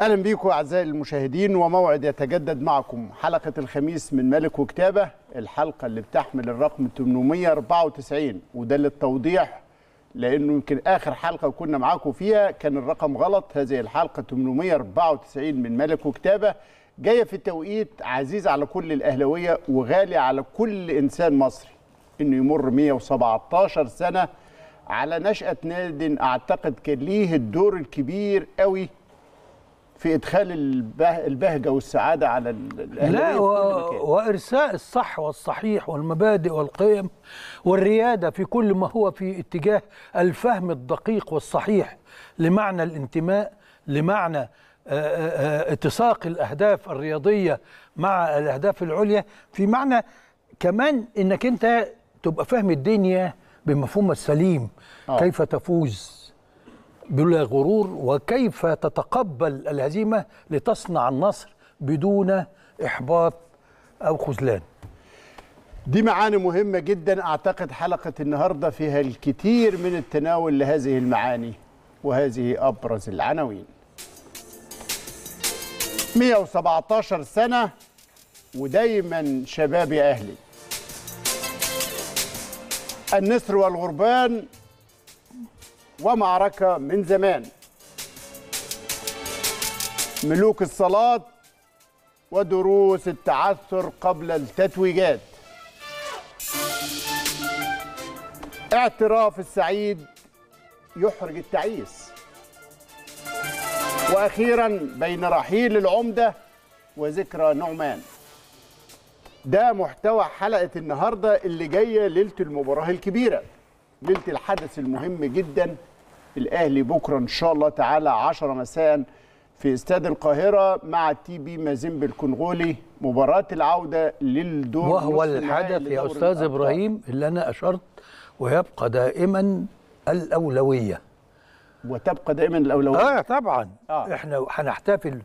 اهلا بيكم اعزائي المشاهدين وموعد يتجدد معكم حلقه الخميس من ملك وكتابه الحلقه اللي بتحمل الرقم 894 وده للتوضيح لانه يمكن اخر حلقه كنا معاكم فيها كان الرقم غلط هذه الحلقه 894 من ملك وكتابه جايه في توقيت عزيز على كل الاهلاويه وغالي على كل انسان مصري انه يمر 117 سنه على نشأة نادي أعتقد كان ليه الدور الكبير قوي في ادخال البهجه والسعاده على الاهلاويه لا و... وارساء الصح والصحيح والمبادئ والقيم والرياده في كل ما هو في اتجاه الفهم الدقيق والصحيح لمعنى الانتماء لمعنى اتساق الاهداف الرياضيه مع الاهداف العليا في معنى كمان انك انت تبقى فاهم الدنيا بمفهومها السليم أوه. كيف تفوز بلا غرور وكيف تتقبل الهزيمة لتصنع النصر بدون إحباط أو خذلان دي معاني مهمة جدا أعتقد حلقة النهاردة فيها الكثير من التناول لهذه المعاني وهذه أبرز العناوين 117 سنة ودايما شبابي أهلي النسر والغربان ومعركة من زمان ملوك الصلاة ودروس التعثر قبل التتويجات اعتراف السعيد يحرج التعيس واخيرا بين رحيل العمده وذكرى نعمان ده محتوى حلقه النهارده اللي جايه ليله المباراه الكبيره ليله الحدث المهم جدا الاهلي بكره ان شاء الله تعالى 10 مساء في استاد القاهره مع تي بي مازيمب الكونغولي مباراه العوده للدور وهو الحدث يا استاذ ابراهيم اللي انا اشرت ويبقى دائما الاولويه وتبقى دائما الاولويه اه طبعا آه. احنا هنحتفل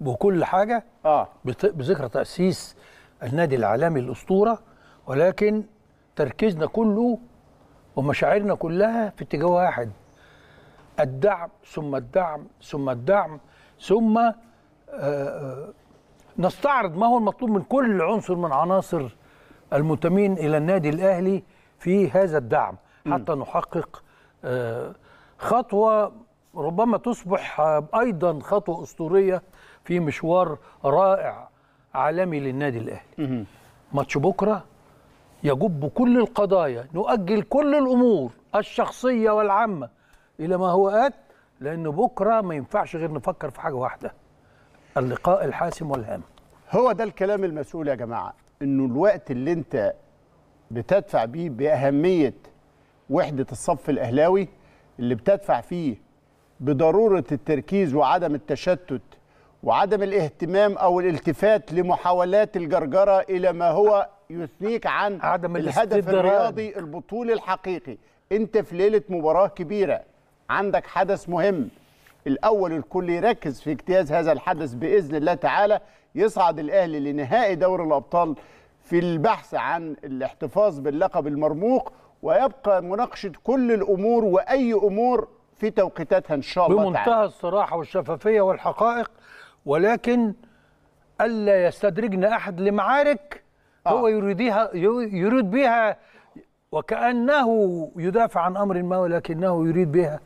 بكل حاجه آه. بذكرى تاسيس النادي العالمي الاسطوره ولكن تركيزنا كله ومشاعرنا كلها في اتجاه واحد الدعم ثم الدعم ثم الدعم ثم آه، آه، نستعرض ما هو المطلوب من كل عنصر من عناصر المنتمين الى النادي الاهلي في هذا الدعم حتى نحقق آه، خطوه ربما تصبح ايضا خطوه اسطوريه في مشوار رائع عالمي للنادي الاهلي ماتش بكره يجب كل القضايا نؤجل كل الأمور الشخصية والعامة إلى ما هو آت لأن بكرة ما ينفعش غير نفكر في حاجة واحدة اللقاء الحاسم والهام هو ده الكلام المسؤول يا جماعة إنه الوقت اللي أنت بتدفع بيه بأهمية وحدة الصف الأهلاوي اللي بتدفع فيه بضرورة التركيز وعدم التشتت وعدم الاهتمام أو الالتفات لمحاولات الجرجرة إلى ما هو يثنيك عن عدم الهدف الرياضي البطولي الحقيقي انت في ليله مباراه كبيره عندك حدث مهم الاول الكل يركز في اجتياز هذا الحدث باذن الله تعالى يصعد الاهلي لنهائي دوري الابطال في البحث عن الاحتفاظ باللقب المرموق ويبقى مناقشه كل الامور واي امور في توقيتاتها ان شاء الله بمنتهى تعالى. الصراحه والشفافيه والحقائق ولكن الا يستدرجنا احد لمعارك آه. هو يريدها يريد بها وكأنه يدافع عن أمر ما ولكنه يريد بها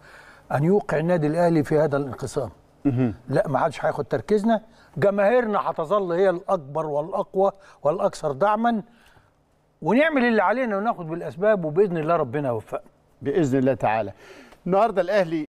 أن يوقع النادي الأهلي في هذا الانقسام لا ما حدش هياخد تركيزنا جماهيرنا هتظل هي الأكبر والأقوى والأكثر دعما ونعمل اللي علينا وناخد بالأسباب وبإذن الله ربنا يوفقنا بإذن الله تعالى النهارده الأهلي